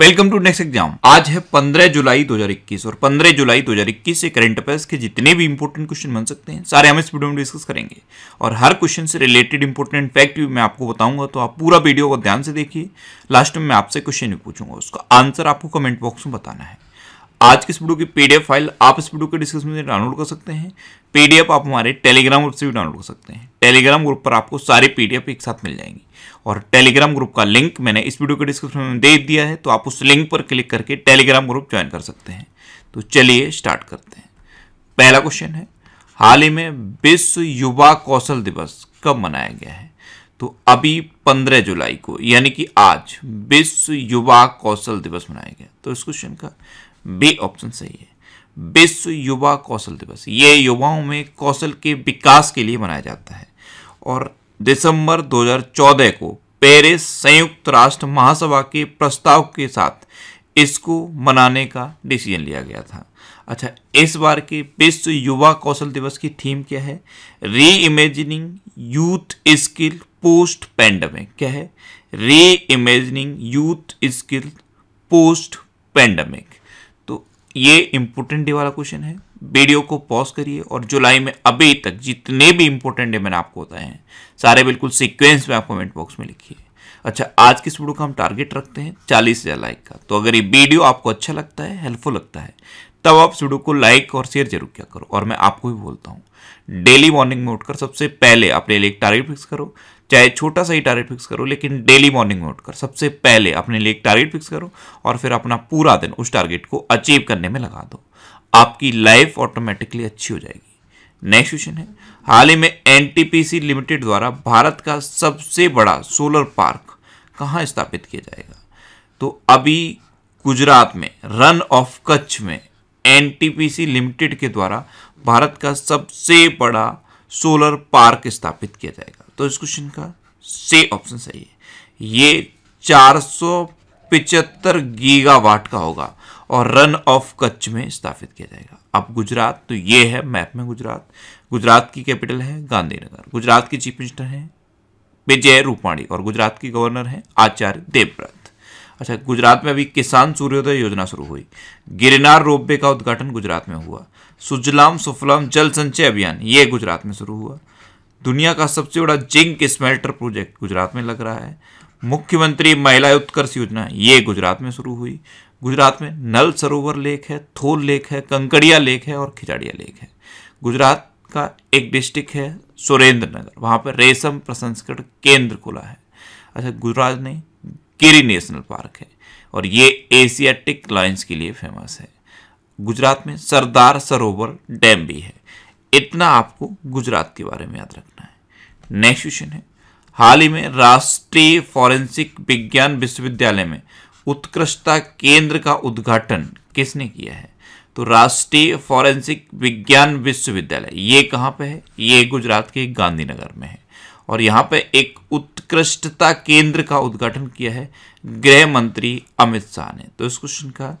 welcome to next exam आज है 15 जुलाई 2021 और 15 जुलाई 2021 से करंट अफेयर्स के जितने भी इंपॉर्टेंट क्वेश्चन बन सकते हैं सारे हम इस वीडियो में डिस्कस करेंगे और हर क्वेश्चन से रिलेटेड इंपॉर्टेंट फैक्ट भी मैं आपको बताऊंगा तो आप पूरा वीडियो को ध्यान से देखिए लास्ट में मैं आपसे क्वेश्चन भी पूछूंगा उसका आंसर आपको कमेंट बॉक्स में बताना है आज की इस वीडियो की पीडीएफ फाइल आप इस वीडियो के डिस्क्रिप्शन में डाउनलोड कर सकते हैं पीडीएफ आप हमारे टेलीग्राम ग्रुप से भी डाउनलोड कर सकते हैं टेलीग्राम ग्रुप पर आपको सारी पीडीएफ एक साथ मिल जाएंगी और टेलीग्राम ग्रुप का लिंक मैंने इस वीडियो के डिस्क्रिप्शन में दे दिया है तो आप उस लिंक पर क्लिक करके टेलीग्राम ग्रुप ज्वाइन कर सकते हैं तो चलिए स्टार्ट करते हैं पहला क्वेश्चन है हाल ही में विश्व युवा कौशल दिवस कब मनाया गया है तो अभी 15 जुलाई को यानी कि आज विश्व युवा कौशल दिवस मनाया गया तो इस क्वेश्चन का बी ऑप्शन सही है विश्व युवा कौशल दिवस ये युवाओं में कौशल के विकास के लिए मनाया जाता है और दिसंबर 2014 को पेरिस संयुक्त राष्ट्र महासभा के प्रस्ताव के साथ इसको मनाने का डिसीजन लिया गया था अच्छा इस बार के विश्व युवा कौशल दिवस की थीम क्या है re imagining youth skill post pandemic क्या है re imagining youth skill post pandemic ये इंपोर्टेंट डे वाला क्वेश्चन है वीडियो को पॉज करिए और जुलाई में अभी तक जितने भी इंपोर्टेंट डे मैंने आपको बताए हैं सारे बिल्कुल सीक्वेंस में आप कमेंट बॉक्स में लिखिए अच्छा आज किस वीडियो का हम टारगेट रखते हैं चालीस हज़ार लाइक का तो अगर ये वीडियो आपको अच्छा लगता है हेल्पफुल लगता है तब आप वीडियो को लाइक और शेयर जरूर किया करो और मैं आपको भी बोलता हूँ डेली मॉर्निंग में उठकर सबसे पहले अपने लिए एक टारगेट फिक्स करो चाहे छोटा सा ही टारगेट फिक्स करो लेकिन डेली मॉर्निंग में उठकर सबसे पहले अपने लिए एक टारगेट फिक्स करो और फिर अपना पूरा दिन उस टारगेट को अचीव करने में लगा दो आपकी लाइफ ऑटोमेटिकली अच्छी हो जाएगी नेक्स्ट क्वेश्चन है हाल ही में एन लिमिटेड द्वारा भारत का सबसे बड़ा सोलर पार्क कहाँ स्थापित किया जाएगा तो अभी गुजरात में रन ऑफ कच्छ में एनटीपीसी लिमिटेड के द्वारा भारत का सबसे बड़ा सोलर पार्क स्थापित किया जाएगा तो इस क्वेश्चन का से ऑप्शन सही है ये चार पिचहत्तर गीगावाट का होगा और रन ऑफ कच्छ में स्थापित किया जाएगा अब गुजरात तो ये है मैप में गुजरात गुजरात की कैपिटल है गांधीनगर गुजरात के चीफ मिनिस्टर हैं विजय रूपाणी और गुजरात के गवर्नर हैं आचार्य देवव्रत अच्छा गुजरात में अभी किसान सूर्योदय योजना शुरू हुई गिरनार रोपवे का उद्घाटन गुजरात में हुआ सुजलाम सुफलाम जल संचय अभियान ये गुजरात में शुरू हुआ दुनिया का सबसे बड़ा जिंक स्मेल्टर प्रोजेक्ट गुजरात में लग रहा है मुख्यमंत्री महिला उत्कर्ष योजना ये गुजरात में शुरू हुई गुजरात में नल सरोवर लेक है थोल लेक है कंकड़िया लेक है और खिजाड़िया लेक है गुजरात का एक डिस्ट्रिक्ट है सुरेंद्र नगर वहाँ पर रेशम प्रसंस्करण केंद्र खुला है अच्छा गुजरात ने केरी नेशनल पार्क है और ये एशियाटिक लाइन्स के लिए फेमस है गुजरात में सरदार सरोवर डैम भी है इतना आपको गुजरात के बारे में याद रखना है नेक्स्ट क्वेश्चन है हाल ही में राष्ट्रीय फॉरेंसिक विज्ञान विश्वविद्यालय में उत्कृष्टता केंद्र का उद्घाटन किसने किया है तो राष्ट्रीय फॉरेंसिक विज्ञान विश्वविद्यालय ये कहाँ पे है ये गुजरात के गांधीनगर में है और यहाँ पे एक उत्कृष्टता केंद्र का उद्घाटन किया है गृह मंत्री अमित शाह ने तो इस क्वेश्चन का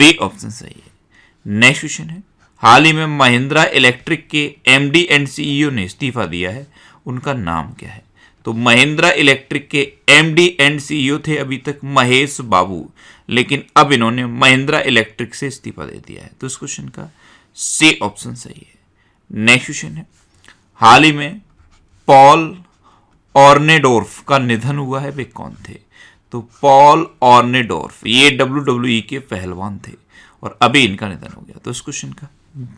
बी ऑप्शन सही है नेक्स्ट क्वेश्चन है हाल ही में महिंद्रा इलेक्ट्रिक के एमडी एंड सीईओ ने इस्तीफा दिया है उनका नाम क्या है तो महिंद्रा इलेक्ट्रिक के एमडी एंड सीईओ थे अभी तक महेश बाबू लेकिन अब इन्होंने महिंद्रा इलेक्ट्रिक से इस्तीफा दे दिया है तो इस क्वेश्चन का सी ऑप्शन सही है नेक्स्ट क्वेश्चन है हाल ही में पॉल ऑर्नेडोर्फ का निधन हुआ है वे कौन थे तो पॉल ऑर्नेडोर्फ ये डब्ल्यू डब्ल्यू e के पहलवान थे और अभी इनका निधन हो गया तो इस क्वेश्चन का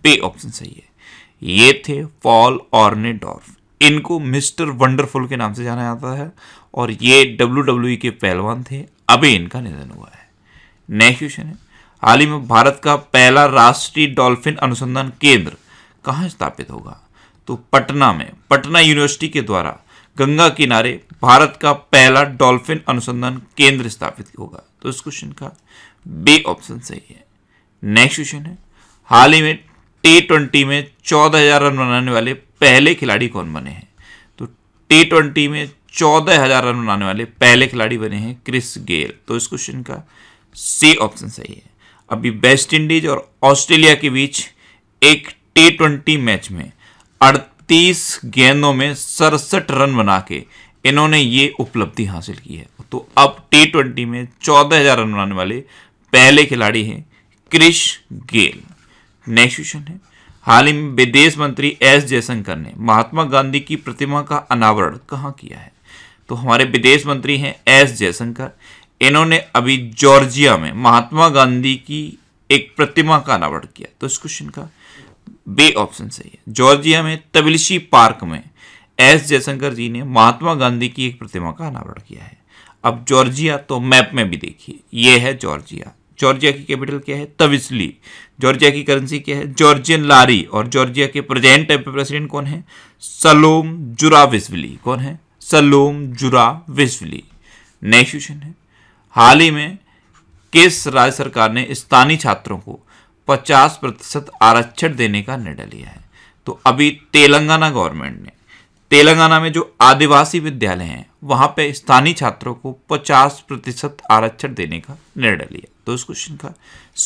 बे ऑप्शन सही है ये थे पॉल ऑर्नेडोर्फ इनको मिस्टर वंडरफुल के नाम से जाना जाता है और ये डब्ल्यू डब्ल्यू e के पहलवान थे अभी इनका निधन हुआ है नेक्स्ट क्वेश्चन है हाल ही में भारत का पहला राष्ट्रीय डॉल्फिन अनुसंधान केंद्र कहाँ स्थापित होगा तो पटना में पटना यूनिवर्सिटी के द्वारा गंगा किनारे भारत का पहला डॉल्फिन अनुसंधान केंद्र स्थापित होगा तो इस क्वेश्चन का बी ऑप्शन सही है नेक्स्ट क्वेश्चन है हाल ही में टी ट्वेंटी में चौदह हजार रन बनाने वाले पहले खिलाड़ी कौन बने हैं तो टी ट्वेंटी में चौदह हजार रन बनाने वाले पहले खिलाड़ी बने हैं क्रिस गेल तो इस क्वेश्चन का सी ऑप्शन सही है अभी वेस्ट इंडीज और ऑस्ट्रेलिया के बीच एक टी ट्वेंटी मैच में अड़तीस गेंदों में सड़सठ रन बना के इन्होंने ये उपलब्धि हासिल की है तो अब टी ट्वेंटी में चौदह हजार रन बनाने वाले पहले खिलाड़ी हैं क्रिश गेल नेक्स्ट क्वेश्चन है हाल ही में विदेश मंत्री एस जयशंकर ने महात्मा गांधी की प्रतिमा का अनावरण कहाँ किया है तो हमारे विदेश मंत्री हैं एस जयशंकर इन्होंने अभी जॉर्जिया में महात्मा गांधी की एक प्रतिमा का अनावरण किया तो इस क्वेश्चन का बे ऑप्शन सही है जॉर्जिया में तबिलशी पार्क में एस जयशंकर जी ने महात्मा गांधी की एक प्रतिमा का अनावरण किया है अब जॉर्जिया तो मैप में भी देखिए ये है जॉर्जिया जॉर्जिया की कैपिटल क्या है तविस्ली जॉर्जिया की करेंसी क्या है जॉर्जियन लारी और जॉर्जिया के प्रेजेंट प्रेसिडेंट कौन है सलोम जुरा विस्वली कौन है Salome Zourabichvili next question है हाल ही में किस राज्य सरकार ने स्थानीय छात्रों को 50 प्रतिशत आरक्षण देने का निर्णय लिया है तो अभी तेलंगाना गवर्नमेंट ने तेलंगाना में जो आदिवासी विद्यालय हैं वहाँ पे स्थानीय छात्रों को 50 प्रतिशत आरक्षण देने का निर्णय लिया तो इस क्वेश्चन का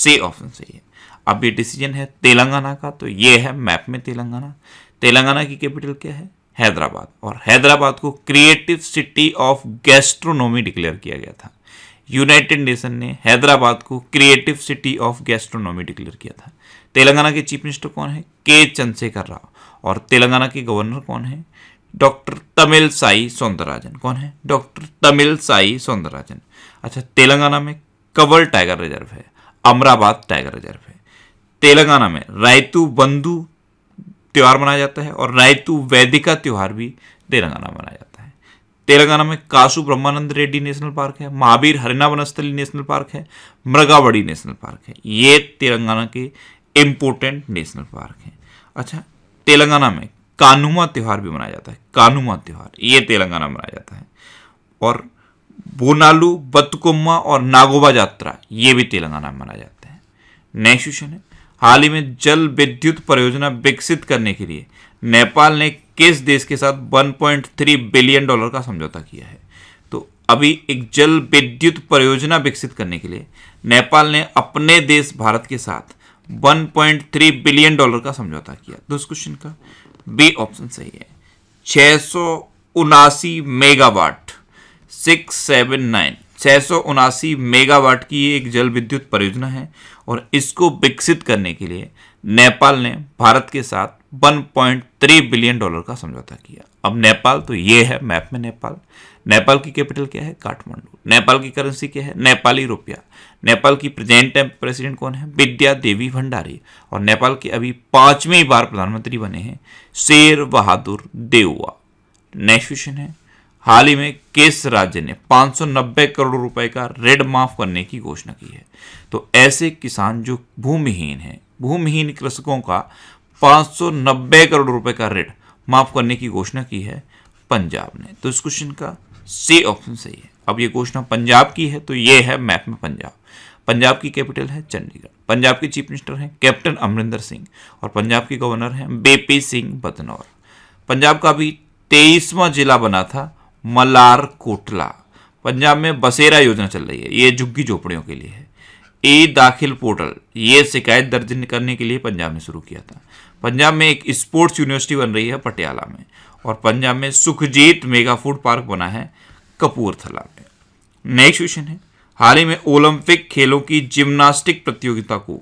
से ऑप्शन सही है अब ये डिसीजन है तेलंगाना का तो ये है मैप में तेलंगाना तेलंगाना की कैपिटल क्या है हैदराबाद और हैदराबाद को creative city of gastronomy declare किया गया था यूनाइटेड नेशन ने हैदराबाद को creative city of gastronomy declare किया था तेलंगाना के चीफ मिनिस्टर कौन है के चंद्रशेखर राव और तेलंगाना के गवर्नर कौन है डॉक्टर तमिल साई सौंदरराजन कौन है डॉक्टर तमिल साई सौंदरराजन अच्छा तेलंगाना में कवल टाइगर रिजर्व है अमराबाद टाइगर रिजर्व है तेलंगाना में रायतु बंधु त्यौहार मनाया जाता है और रायतु वैदिका त्यौहार भी तेलंगाना मनाया जाता है तेलंगाना में कासू ब्रह्मानंद रेड्डी नेशनल पार्क है महावीर हरिना वनस्थली नेशनल पार्क है मृगावड़ी नेशनल पार्क है ये तेलंगाना के इम्पोर्टेंट नेशनल पार्क हैं अच्छा तेलंगाना में कानुमा त्यौहार भी मनाया जाता है कानुमा त्यौहार ये तेलंगाना मनाया जाता है और बोनालू बतकुम्मा और नागोबा यात्रा ये भी तेलंगाना में मनाया जाता है नेक्स्ट क्वेश्चन है हाल ही में जल विद्युत परियोजना विकसित करने के लिए नेपाल ने किस देश के साथ 1.3 बिलियन डॉलर का समझौता किया है तो अभी एक जल विद्युत परियोजना विकसित करने के लिए नेपाल ने अपने देश भारत के साथ 1.3 बिलियन डॉलर का समझौता किया तो इस क्वेश्चन का बी ऑप्शन सही है छह मेगावाट सिक्स सेवन नाइन छः मेगावाट की एक जल विद्युत परियोजना है और इसको विकसित करने के लिए नेपाल ने भारत के साथ 1.3 बिलियन डॉलर का समझौता किया अब नेपाल तो ये है मैप में नेपाल नेपाल की कैपिटल क्या है काठमांडू नेपाल की करेंसी क्या है नेपाली रुपया नेपाल की प्रेजेंट टाइम प्रेसिडेंट कौन है विद्या देवी भंडारी और नेपाल के अभी पांचवी बार प्रधानमंत्री बने हैं शेर बहादुर देउआ नेक्स्ट क्वेश्चन है हाल ही में केस राज्य ने 590 करोड़ रुपए का रेड माफ करने की घोषणा की है तो ऐसे किसान जो भूमिहीन हैं भूमिहीन कृषकों का 590 करोड़ रुपए का ऋण माफ करने की घोषणा की है पंजाब ने तो इस क्वेश्चन का सी ऑप्शन सही है अब ये घोषणा पंजाब की है तो ये है मैप में पंजाब पंजाब की कैपिटल है चंडीगढ़ पंजाब के चीफ मिनिस्टर हैं कैप्टन अमरिंदर सिंह और पंजाब के गवर्नर हैं बेपी सिंह बदनौर पंजाब का भी तेईसवां जिला बना था मलार कोटला पंजाब में बसेरा योजना चल रही है ये झुग्गी झोपड़ियों के लिए है ई दाखिल पोर्टल ये शिकायत दर्ज करने के लिए पंजाब ने शुरू किया था पंजाब में एक स्पोर्ट्स यूनिवर्सिटी बन रही है पटियाला में और पंजाब में सुखजीत मेगा फूड पार्क बना है कपूरथला में नेक्स्ट क्वेश्चन है हाल ही में ओलंपिक खेलों की जिम्नास्टिक प्रतियोगिता को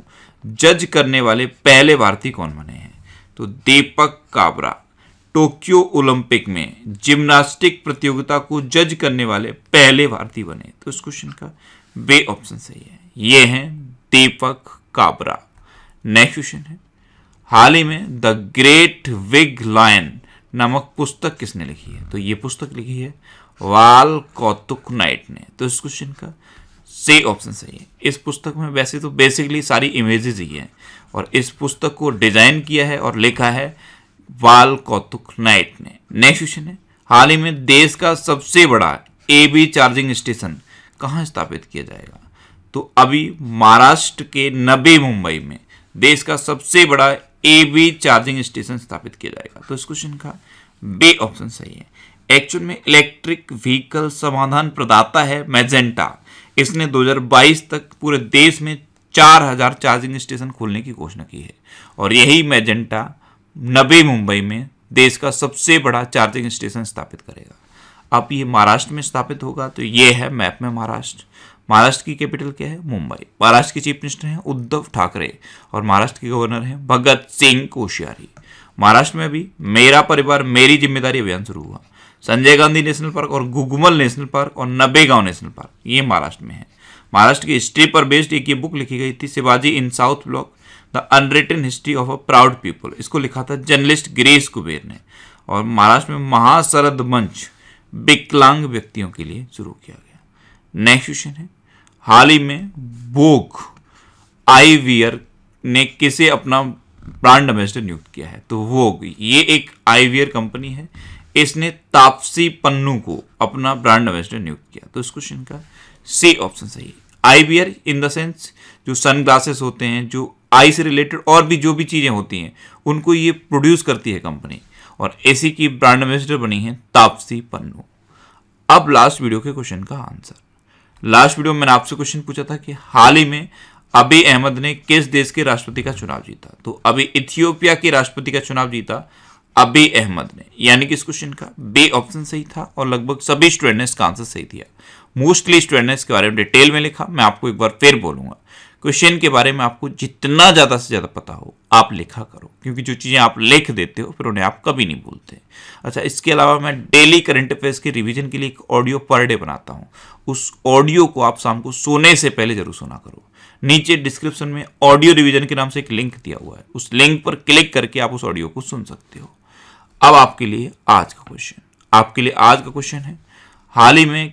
जज करने वाले पहले भारतीय कौन बने हैं तो दीपक काबरा टोक्यो ओलंपिक में जिम्नास्टिक प्रतियोगिता को जज करने वाले पहले भारतीय बने तो इस क्वेश्चन का बे ऑप्शन सही है ये हैं दीपक काबरा नेक्स्ट क्वेश्चन है हाल ही में द ग्रेट विग लायन नामक पुस्तक किसने लिखी है तो ये पुस्तक लिखी है वाल कौतुक नाइट ने तो इस क्वेश्चन का सी ऑप्शन सही है इस पुस्तक में वैसे तो बेसिकली सारी इमेजेस ही हैं और इस पुस्तक को डिजाइन किया है और लिखा है वाल कौतुक नाइट ने नेक्स्ट क्वेश्चन है हाल ही में देश का सबसे बड़ा ए बी चार्जिंग स्टेशन कहाँ स्थापित किया जाएगा तो अभी महाराष्ट्र के नबे मुंबई में देश का सबसे बड़ा ए बी चार्जिंग स्टेशन स्थापित किया जाएगा तो इस क्वेश्चन का बे ऑप्शन सही है एक्चुअल में इलेक्ट्रिक व्हीकल समाधान प्रदाता है मैजेंटा इसने 2022 तक पूरे देश में 4000 चार्जिंग स्टेशन खोलने की घोषणा की है और यही मैजेंटा नबे मुंबई में देश का सबसे बड़ा चार्जिंग स्टेशन स्थापित करेगा अब ये महाराष्ट्र में स्थापित होगा तो ये है मैप में महाराष्ट्र महाराष्ट्र की कैपिटल क्या है मुंबई महाराष्ट्र के चीफ मिनिस्टर हैं उद्धव ठाकरे और महाराष्ट्र के गवर्नर हैं भगत सिंह कोश्यारी महाराष्ट्र में अभी मेरा परिवार मेरी जिम्मेदारी अभियान शुरू हुआ संजय गांधी नेशनल पार्क और गुगमल नेशनल पार्क और नब्बेगांव नेशनल पार्क ये महाराष्ट्र में है महाराष्ट्र की हिस्ट्री पर बेस्ड एक ये बुक लिखी गई थी Shivaji in South Block the unwritten history of a proud people इसको लिखा था जर्नलिस्ट गिरीश कुबेर ने और महाराष्ट्र में महाशरद मंच विकलांग व्यक्तियों के लिए शुरू किया गया नेक्स्ट क्वेश्चन है हाल ही में बोक आईवियर ने किसे अपना ब्रांड एम्बेसडर नियुक्त किया है तो वोग ये एक आईवियर कंपनी है इसने तापसी पन्नू को अपना ब्रांड एम्बेसडर नियुक्त किया तो इस क्वेश्चन का सी ऑप्शन सही आईवियर इन द सेंस जो सन ग्लासेस होते हैं जो आई से रिलेटेड और भी जो भी चीज़ें होती हैं उनको ये प्रोड्यूस करती है कंपनी और एसी की ब्रांड एम्बेसडर बनी है तापसी पन्नू अब लास्ट वीडियो के क्वेश्चन का आंसर लास्ट वीडियो में मैंने आपसे क्वेश्चन पूछा था कि हाल ही में अभी अहमद ने किस देश के राष्ट्रपति का चुनाव जीता तो अभी इथियोपिया के राष्ट्रपति का चुनाव जीता अभी अहमद ने यानी कि इस क्वेश्चन का बे ऑप्शन सही था और लगभग सभी स्टूडेंट ने इसका आंसर सही दिया मोस्टली स्टूडेंट ने इसके बारे में डिटेल में लिखा मैं आपको एक बार फिर बोलूंगा क्वेश्चन के बारे में आपको जितना ज़्यादा से ज़्यादा पता हो आप लिखा करो क्योंकि जो चीज़ें आप लिख देते हो फिर उन्हें आप कभी नहीं भूलते अच्छा इसके अलावा मैं डेली करंट अफेयर्स के रिवीजन के लिए एक ऑडियो पर डे बनाता हूँ उस ऑडियो को आप शाम को सोने से पहले ज़रूर सुना करो नीचे डिस्क्रिप्शन में ऑडियो रिविजन के नाम से एक लिंक दिया हुआ है उस लिंक पर क्लिक करके आप उस ऑडियो को सुन सकते हो अब आपके लिए आज का क्वेश्चन आपके लिए आज का क्वेश्चन है हाल ही में